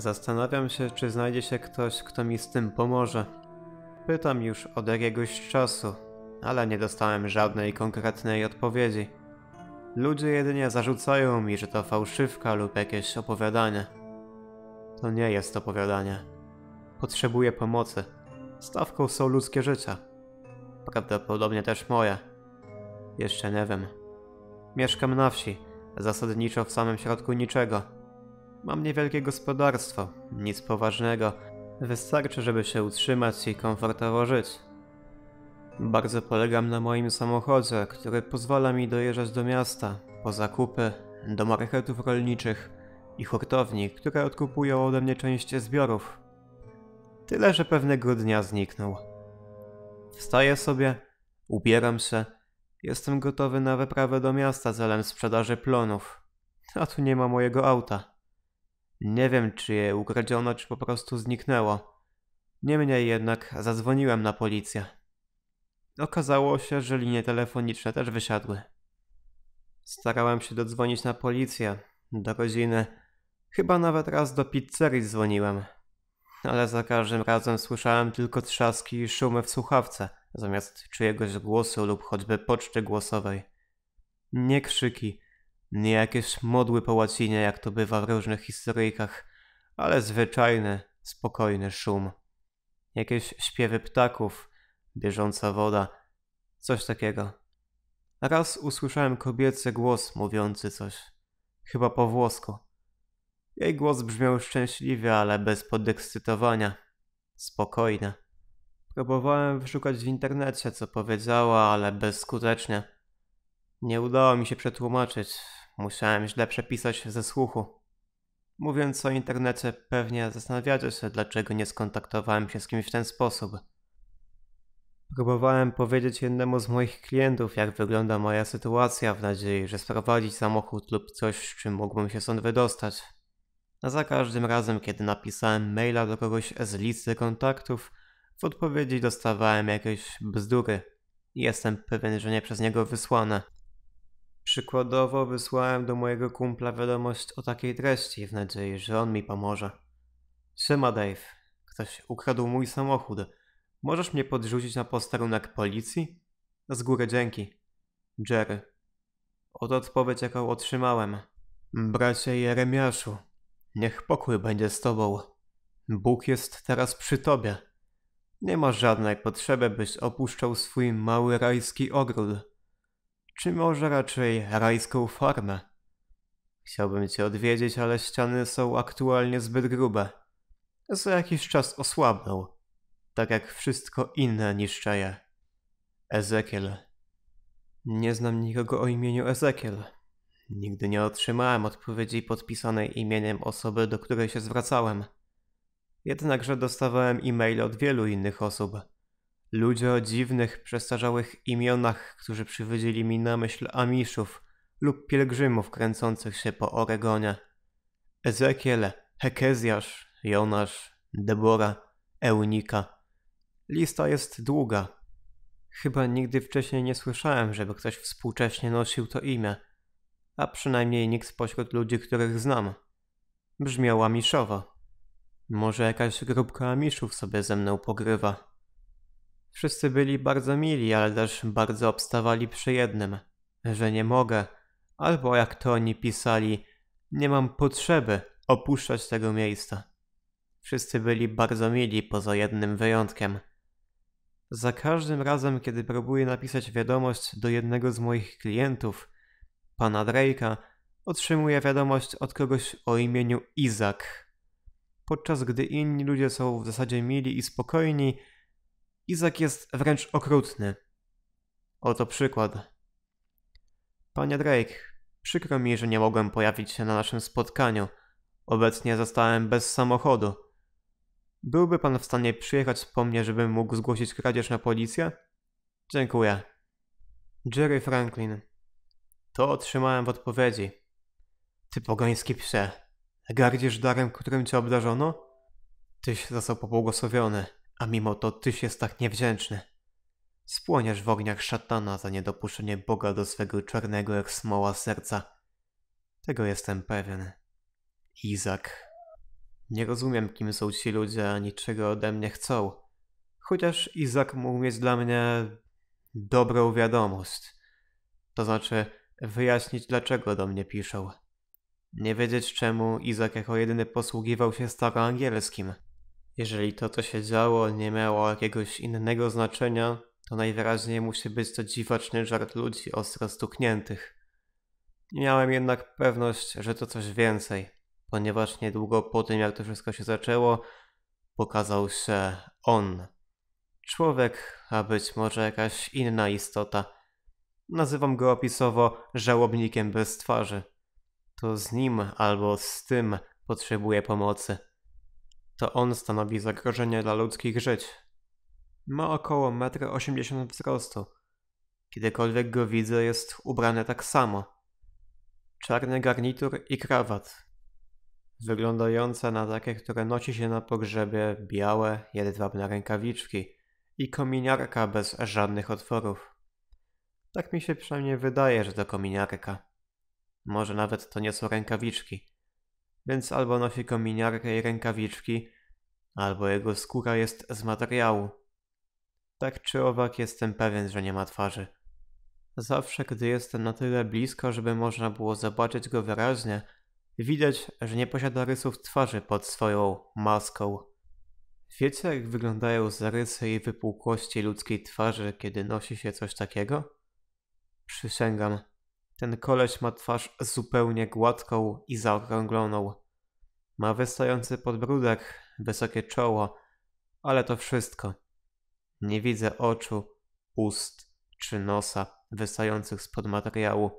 Zastanawiam się, czy znajdzie się ktoś, kto mi z tym pomoże. Pytam już od jakiegoś czasu, ale nie dostałem żadnej konkretnej odpowiedzi. Ludzie jedynie zarzucają mi, że to fałszywka lub jakieś opowiadanie. To nie jest opowiadanie. Potrzebuję pomocy. Stawką są ludzkie życia. Prawdopodobnie też moje. Jeszcze nie wiem. Mieszkam na wsi, zasadniczo w samym środku niczego Mam niewielkie gospodarstwo, nic poważnego. Wystarczy, żeby się utrzymać i komfortowo żyć. Bardzo polegam na moim samochodzie, który pozwala mi dojeżdżać do miasta, po zakupy, do marketów rolniczych i hurtowni, które odkupują ode mnie część zbiorów. Tyle, że pewnego dnia zniknął. Wstaję sobie, ubieram się, jestem gotowy na wyprawę do miasta celem sprzedaży plonów. A tu nie ma mojego auta. Nie wiem, czy je ukradziono, czy po prostu zniknęło. Niemniej jednak zadzwoniłem na policję. Okazało się, że linie telefoniczne też wysiadły. Starałem się dodzwonić na policję, do rodziny. Chyba nawet raz do pizzerii dzwoniłem. Ale za każdym razem słyszałem tylko trzaski i szumy w słuchawce, zamiast czyjegoś głosu lub choćby poczty głosowej. Nie krzyki, nie jakieś modły po łacinie, jak to bywa w różnych historyjkach, ale zwyczajny, spokojny szum. Jakieś śpiewy ptaków, bieżąca woda, coś takiego. Raz usłyszałem kobiecy głos mówiący coś, chyba po włosku. Jej głos brzmiał szczęśliwie, ale bez podekscytowania. Spokojnie. Próbowałem wyszukać w internecie, co powiedziała, ale bezskutecznie. Nie udało mi się przetłumaczyć, Musiałem źle przepisać ze słuchu. Mówiąc o internecie, pewnie zastanawiacie się, dlaczego nie skontaktowałem się z kimś w ten sposób. Próbowałem powiedzieć jednemu z moich klientów, jak wygląda moja sytuacja, w nadziei, że sprowadzić samochód lub coś, z czym mógłbym się stąd wydostać. A no, za każdym razem, kiedy napisałem maila do kogoś z listy kontaktów, w odpowiedzi dostawałem jakieś bzdury. Jestem pewien, że nie przez niego wysłane. Przykładowo wysłałem do mojego kumpla wiadomość o takiej treści w nadziei, że on mi pomoże. Siema Dave, ktoś ukradł mój samochód. Możesz mnie podrzucić na posterunek policji? Z góry dzięki. Jerry. Oto odpowiedź, jaką otrzymałem. Bracie Jeremiaszu, niech pokój będzie z tobą. Bóg jest teraz przy tobie. Nie ma żadnej potrzeby, byś opuszczał swój mały rajski ogród czy może raczej rajską formę. Chciałbym cię odwiedzić, ale ściany są aktualnie zbyt grube. Za jakiś czas osłabną, tak jak wszystko inne niszczę je. Ezekiel. Nie znam nikogo o imieniu Ezekiel. Nigdy nie otrzymałem odpowiedzi podpisanej imieniem osoby, do której się zwracałem. Jednakże dostawałem e-mail od wielu innych osób. Ludzie o dziwnych, przestarzałych imionach, którzy przywodzili mi na myśl Amiszów lub pielgrzymów kręcących się po Oregonie. Ezekiel, Hekezjasz, Jonasz, Debora, Eunika. Lista jest długa. Chyba nigdy wcześniej nie słyszałem, żeby ktoś współcześnie nosił to imię, a przynajmniej nikt spośród ludzi, których znam. Brzmiała Miszowo. Może jakaś grupka Amiszów sobie ze mną pogrywa. Wszyscy byli bardzo mili, ale też bardzo obstawali przy jednym, że nie mogę, albo jak to oni pisali, nie mam potrzeby opuszczać tego miejsca. Wszyscy byli bardzo mili poza jednym wyjątkiem. Za każdym razem, kiedy próbuję napisać wiadomość do jednego z moich klientów, pana Drake'a, otrzymuję wiadomość od kogoś o imieniu Izak. Podczas gdy inni ludzie są w zasadzie mili i spokojni, Izak jest wręcz okrutny. Oto przykład. Panie Drake, przykro mi, że nie mogłem pojawić się na naszym spotkaniu. Obecnie zostałem bez samochodu. Byłby pan w stanie przyjechać po mnie, żebym mógł zgłosić kradzież na policję? Dziękuję. Jerry Franklin. To otrzymałem w odpowiedzi. Ty pogański psie, gardzisz darem, którym cię obdarzono? Tyś został pobłogosławiony a mimo to tyś jest tak niewdzięczny. Spłoniesz w ogniach szatana za niedopuszczenie Boga do swego czarnego jak smoła serca. Tego jestem pewien. Izak. Nie rozumiem, kim są ci ludzie, ani czego ode mnie chcą. Chociaż Izak mógł mieć dla mnie dobrą wiadomość. To znaczy, wyjaśnić, dlaczego do mnie piszą. Nie wiedzieć, czemu Izak jako jedyny posługiwał się staroangielskim. Jeżeli to, co się działo, nie miało jakiegoś innego znaczenia, to najwyraźniej musi być to dziwaczny żart ludzi ostro stukniętych. Miałem jednak pewność, że to coś więcej, ponieważ niedługo po tym, jak to wszystko się zaczęło, pokazał się on. Człowiek, a być może jakaś inna istota. Nazywam go opisowo żałobnikiem bez twarzy. To z nim albo z tym potrzebuję pomocy. To on stanowi zagrożenie dla ludzkich żyć. Ma około 1,80 m wzrostu. Kiedykolwiek go widzę, jest ubrany tak samo. Czarny garnitur i krawat, wyglądające na takie, które nosi się na pogrzebie, białe, jedwabne rękawiczki i kominiarka bez żadnych otworów. Tak mi się przynajmniej wydaje, że to kominiarka. Może nawet to nie są rękawiczki więc albo nosi kominiarkę i rękawiczki, albo jego skóra jest z materiału. Tak czy owak jestem pewien, że nie ma twarzy. Zawsze, gdy jestem na tyle blisko, żeby można było zobaczyć go wyraźnie, widać, że nie posiada rysów twarzy pod swoją maską. Wiecie, jak wyglądają zarysy i wypukłości ludzkiej twarzy, kiedy nosi się coś takiego? Przysięgam, ten koleś ma twarz zupełnie gładką i zaokrągloną. Ma wystający podbródek, wysokie czoło, ale to wszystko. Nie widzę oczu, ust czy nosa wystających spod materiału.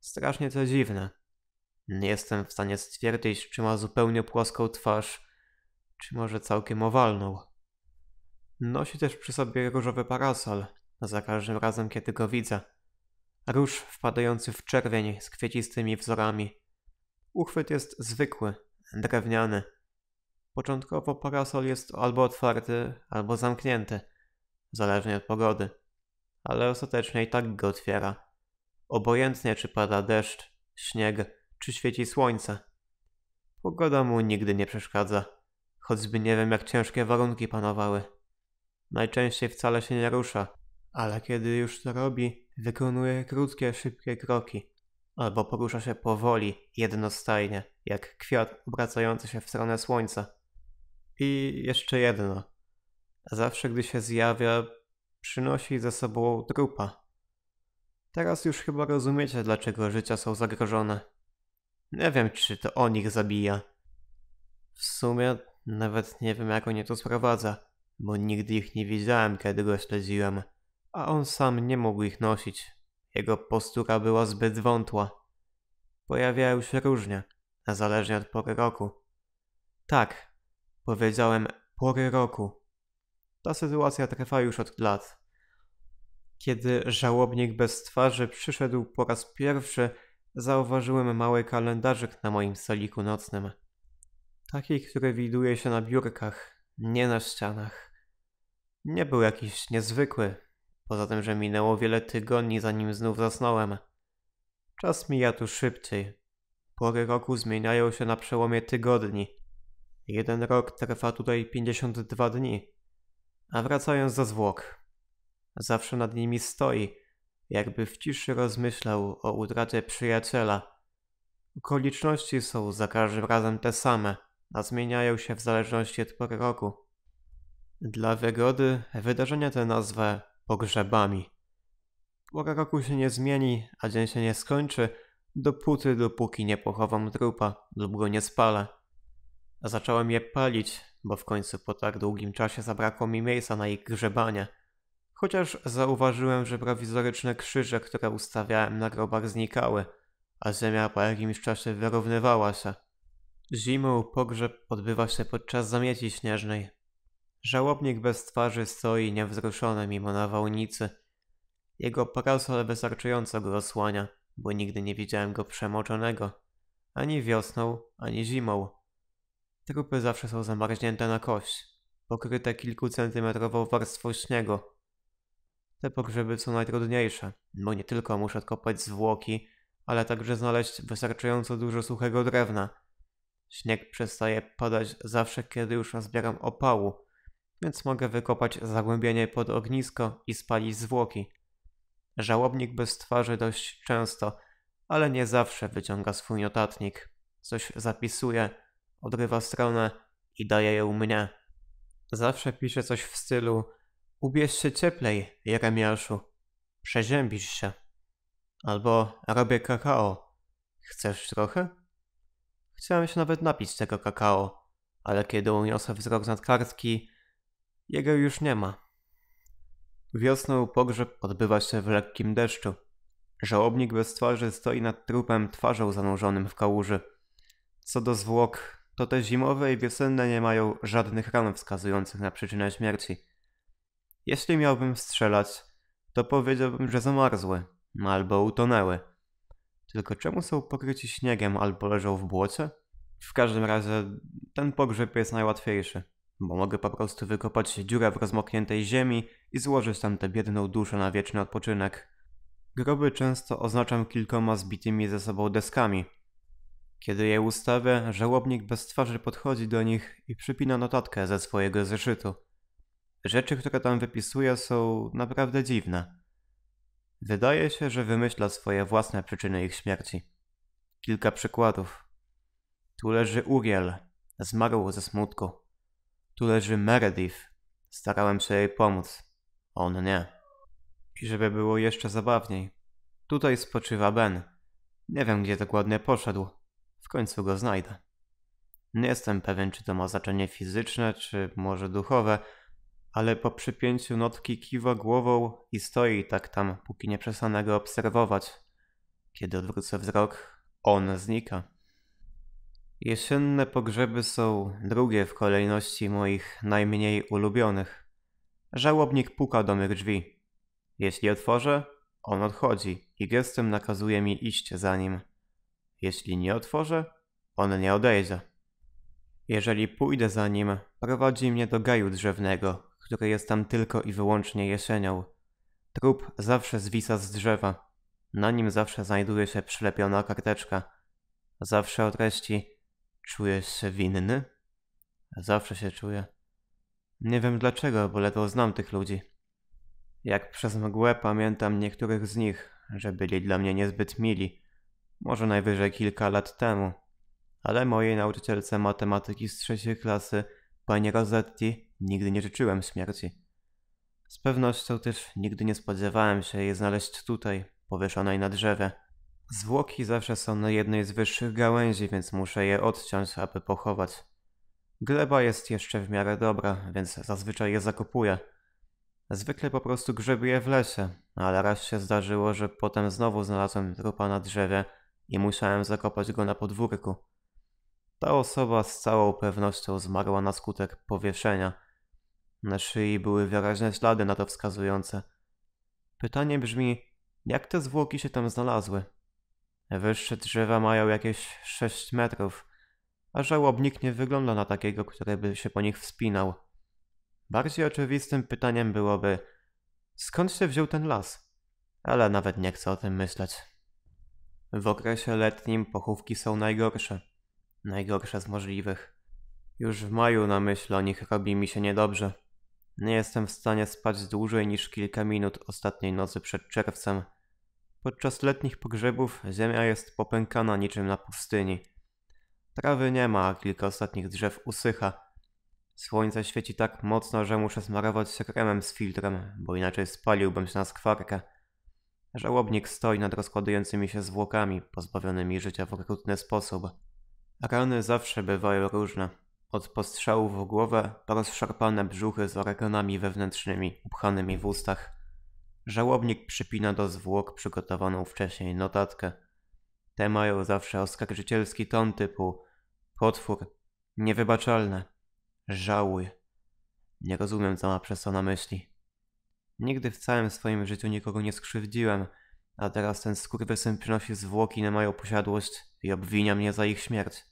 Strasznie to dziwne. Nie jestem w stanie stwierdzić, czy ma zupełnie płaską twarz, czy może całkiem owalną. Nosi też przy sobie różowy parasol, za każdym razem kiedy go widzę. Róż wpadający w czerwień z kwiecistymi wzorami. Uchwyt jest zwykły, drewniany. Początkowo parasol jest albo otwarty, albo zamknięty, zależnie od pogody, ale ostatecznie i tak go otwiera. Obojętnie czy pada deszcz, śnieg, czy świeci słońce. Pogoda mu nigdy nie przeszkadza, choćby nie wiem jak ciężkie warunki panowały. Najczęściej wcale się nie rusza, ale kiedy już to robi, Wykonuje krótkie, szybkie kroki, albo porusza się powoli, jednostajnie, jak kwiat obracający się w stronę słońca. I jeszcze jedno. Zawsze, gdy się zjawia, przynosi ze sobą trupa. Teraz już chyba rozumiecie, dlaczego życia są zagrożone. Nie wiem, czy to on ich zabija. W sumie nawet nie wiem, jak on nie to sprowadza, bo nigdy ich nie widziałem, kiedy go śledziłem a on sam nie mógł ich nosić. Jego postura była zbyt wątła. Pojawiały się różnie, zależnie od pory roku. Tak, powiedziałem pory roku. Ta sytuacja trwa już od lat. Kiedy żałobnik bez twarzy przyszedł po raz pierwszy, zauważyłem mały kalendarzyk na moim stoliku nocnym. Taki, który widuje się na biurkach, nie na ścianach. Nie był jakiś niezwykły, Poza tym, że minęło wiele tygodni, zanim znów zasnąłem. Czas mija tu szybciej. Pory roku zmieniają się na przełomie tygodni. Jeden rok trwa tutaj 52 dni. A wracając do zwłok. Zawsze nad nimi stoi, jakby w ciszy rozmyślał o utracie przyjaciela. Okoliczności są za każdym razem te same, a zmieniają się w zależności od pory roku. Dla wygody wydarzenia te nazwę pogrzebami. Pora roku się nie zmieni, a dzień się nie skończy, dopóty dopóki nie pochowam trupa lub go nie spalę. Zacząłem je palić, bo w końcu po tak długim czasie zabrakło mi miejsca na ich grzebanie. Chociaż zauważyłem, że prowizoryczne krzyże, które ustawiałem na grobach znikały, a ziemia po jakimś czasie wyrównywała się. Zimą pogrzeb odbywa się podczas zamieci śnieżnej, Żałobnik bez twarzy stoi niewzruszony mimo nawałnicy. Jego parasol wystarczająco go osłania, bo nigdy nie widziałem go przemoczonego. Ani wiosną, ani zimą. Trupy zawsze są zamarznięte na kość, pokryte kilkucentymetrową warstwą śniegu. Te pogrzeby są najtrudniejsze, bo nie tylko muszę kopać zwłoki, ale także znaleźć wystarczająco dużo suchego drewna. Śnieg przestaje padać zawsze, kiedy już nazbieram opału, więc mogę wykopać zagłębienie pod ognisko i spalić zwłoki. Żałobnik bez twarzy dość często, ale nie zawsze wyciąga swój notatnik. Coś zapisuje, odrywa stronę i daje ją mnie. Zawsze pisze coś w stylu Ubierz się cieplej, Jeremiaszu. Przeziębisz się. Albo robię kakao. Chcesz trochę? Chciałem się nawet napić tego kakao, ale kiedy uniosę wzrok nad kartki, jego już nie ma. Wiosną pogrzeb odbywa się w lekkim deszczu. Żałobnik bez twarzy stoi nad trupem twarzą zanurzonym w kałuży. Co do zwłok, to te zimowe i wiosenne nie mają żadnych ran wskazujących na przyczynę śmierci. Jeśli miałbym strzelać, to powiedziałbym, że zamarzły albo utonęły. Tylko czemu są pokryci śniegiem albo leżą w błocie? W każdym razie ten pogrzeb jest najłatwiejszy bo mogę po prostu wykopać dziurę w rozmokniętej ziemi i złożyć tam tę biedną duszę na wieczny odpoczynek. Groby często oznaczam kilkoma zbitymi ze sobą deskami. Kiedy je ustawię, żałobnik bez twarzy podchodzi do nich i przypina notatkę ze swojego zeszytu. Rzeczy, które tam wypisuje, są naprawdę dziwne. Wydaje się, że wymyśla swoje własne przyczyny ich śmierci. Kilka przykładów. Tu leży Uriel. Zmarł ze smutku. Tu leży Meredith. Starałem się jej pomóc. On nie. I żeby było jeszcze zabawniej. Tutaj spoczywa Ben. Nie wiem, gdzie dokładnie poszedł. W końcu go znajdę. Nie jestem pewien, czy to ma znaczenie fizyczne, czy może duchowe, ale po przypięciu notki kiwa głową i stoi tak tam, póki nie przestanę go obserwować. Kiedy odwrócę wzrok, on znika. Jesienne pogrzeby są drugie w kolejności moich najmniej ulubionych. Żałobnik puka do mych drzwi. Jeśli otworzę, on odchodzi i gestem nakazuje mi iść za nim. Jeśli nie otworzę, on nie odejdzie. Jeżeli pójdę za nim, prowadzi mnie do gaju drzewnego, który jest tam tylko i wyłącznie jesienią. Trup zawsze zwisa z drzewa. Na nim zawsze znajduje się przylepiona karteczka. Zawsze o treści Czuję się winny? Zawsze się czuję. Nie wiem dlaczego, bo ledwo znam tych ludzi. Jak przez mgłę pamiętam niektórych z nich, że byli dla mnie niezbyt mili. Może najwyżej kilka lat temu. Ale mojej nauczycielce matematyki z trzeciej klasy, pani Rosetti, nigdy nie życzyłem śmierci. Z pewnością też nigdy nie spodziewałem się jej znaleźć tutaj, powieszonej na drzewie. Zwłoki zawsze są na jednej z wyższych gałęzi, więc muszę je odciąć, aby pochować. Gleba jest jeszcze w miarę dobra, więc zazwyczaj je zakopuję. Zwykle po prostu grzebię w lesie, ale raz się zdarzyło, że potem znowu znalazłem trupa na drzewie i musiałem zakopać go na podwórku. Ta osoba z całą pewnością zmarła na skutek powieszenia. Na szyi były wyraźne ślady na to wskazujące. Pytanie brzmi, jak te zwłoki się tam znalazły? Wyższe drzewa mają jakieś 6 metrów, a żałobnik nie wygląda na takiego, który by się po nich wspinał. Bardziej oczywistym pytaniem byłoby, skąd się wziął ten las? Ale nawet nie chcę o tym myśleć. W okresie letnim pochówki są najgorsze. Najgorsze z możliwych. Już w maju na myśl o nich robi mi się niedobrze. Nie jestem w stanie spać dłużej niż kilka minut ostatniej nocy przed czerwcem. Podczas letnich pogrzebów ziemia jest popękana niczym na pustyni. Trawy nie ma, a kilka ostatnich drzew usycha. Słońce świeci tak mocno, że muszę smarować się kremem z filtrem, bo inaczej spaliłbym się na skwarkę. Żałobnik stoi nad rozkładającymi się zwłokami, pozbawionymi życia w okrutny sposób. Rany zawsze bywają różne. Od postrzałów w głowę po rozszarpane brzuchy z organami wewnętrznymi upchanymi w ustach. Żałobnik przypina do zwłok przygotowaną wcześniej notatkę. Te mają zawsze oskarżycielski ton typu potwór, niewybaczalne, żałuj. Nie rozumiem, co ma przez to na myśli. Nigdy w całym swoim życiu nikogo nie skrzywdziłem, a teraz ten skurwysyn przynosi zwłoki na moją posiadłość i obwinia mnie za ich śmierć.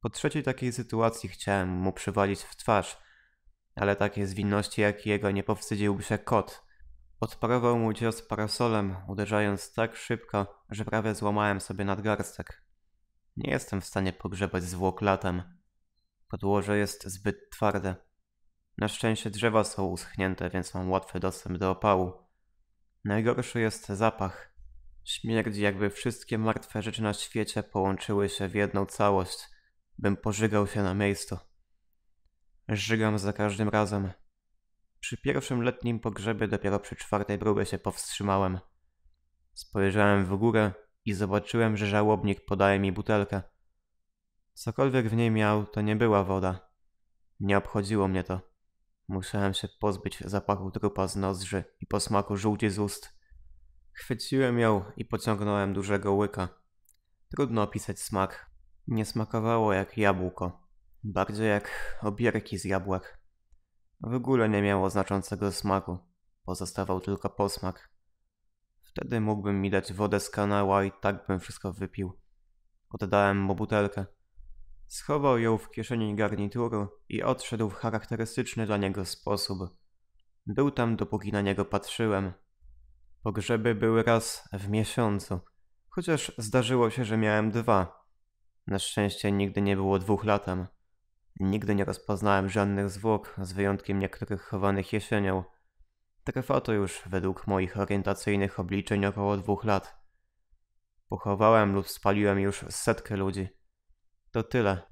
Po trzeciej takiej sytuacji chciałem mu przywalić w twarz, ale takiej zwinności jak jego nie powstydziłby się kot – Odparował mu cios parasolem, uderzając tak szybko, że prawie złamałem sobie nadgarstek. Nie jestem w stanie pogrzebać zwłok latem. Podłoże jest zbyt twarde. Na szczęście drzewa są uschnięte, więc mam łatwy dostęp do opału. Najgorszy jest zapach. Śmierdzi, jakby wszystkie martwe rzeczy na świecie połączyły się w jedną całość, bym pożygał się na miejscu. Żygam za każdym razem. Przy pierwszym letnim pogrzebie dopiero przy czwartej próbie się powstrzymałem. Spojrzałem w górę i zobaczyłem, że żałobnik podaje mi butelkę. Cokolwiek w niej miał, to nie była woda. Nie obchodziło mnie to. Musiałem się pozbyć zapachu trupa z nozdrzy i posmaku żółci z ust. Chwyciłem ją i pociągnąłem dużego łyka. Trudno opisać smak. Nie smakowało jak jabłko. Bardziej jak obierki z jabłek. W ogóle nie miało znaczącego smaku. Pozostawał tylko posmak. Wtedy mógłbym mi dać wodę z kanała i tak bym wszystko wypił. Oddałem mu butelkę. Schował ją w kieszeni garnituru i odszedł w charakterystyczny dla niego sposób. Był tam, dopóki na niego patrzyłem. Pogrzeby były raz w miesiącu, chociaż zdarzyło się, że miałem dwa. Na szczęście nigdy nie było dwóch latem. Nigdy nie rozpoznałem żadnych zwłok, z wyjątkiem niektórych chowanych jesienią. Trwa to już, według moich orientacyjnych obliczeń, około dwóch lat. Pochowałem lub spaliłem już setkę ludzi. To tyle.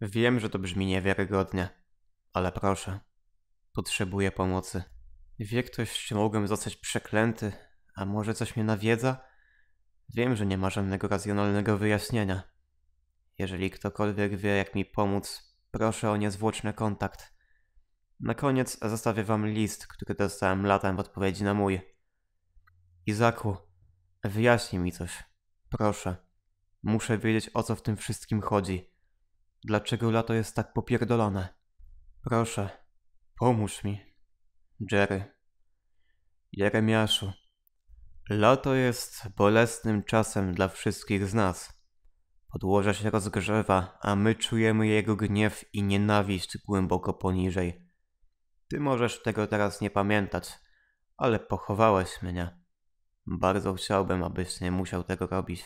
Wiem, że to brzmi niewiarygodnie, ale proszę. Potrzebuję pomocy. Wie ktoś, czy mogłem zostać przeklęty, a może coś mnie nawiedza? Wiem, że nie ma żadnego racjonalnego wyjaśnienia. Jeżeli ktokolwiek wie, jak mi pomóc, Proszę o niezwłoczny kontakt. Na koniec zostawię wam list, który dostałem latem w odpowiedzi na mój. Izaku, wyjaśnij mi coś. Proszę. Muszę wiedzieć o co w tym wszystkim chodzi. Dlaczego lato jest tak popierdolone? Proszę, pomóż mi. Jerry. Jeremiaszu. Lato jest bolesnym czasem dla wszystkich z nas. Podłoże się rozgrzewa, a my czujemy jego gniew i nienawiść głęboko poniżej. Ty możesz tego teraz nie pamiętać, ale pochowałeś mnie. Bardzo chciałbym, abyś nie musiał tego robić.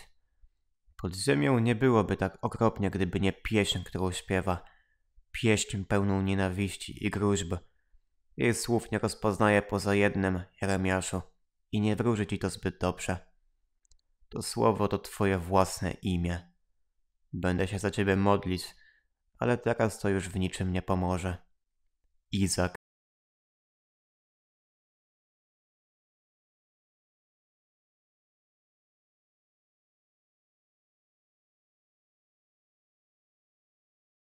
Pod ziemią nie byłoby tak okropnie, gdyby nie pieśń, którą śpiewa. Pieśń pełną nienawiści i gruźb. Jej słów nie rozpoznaje poza jednym, Jeremiaszu, i nie wróży ci to zbyt dobrze. To słowo to twoje własne imię. Będę się za ciebie modlić, ale teraz to już w niczym nie pomoże. Izak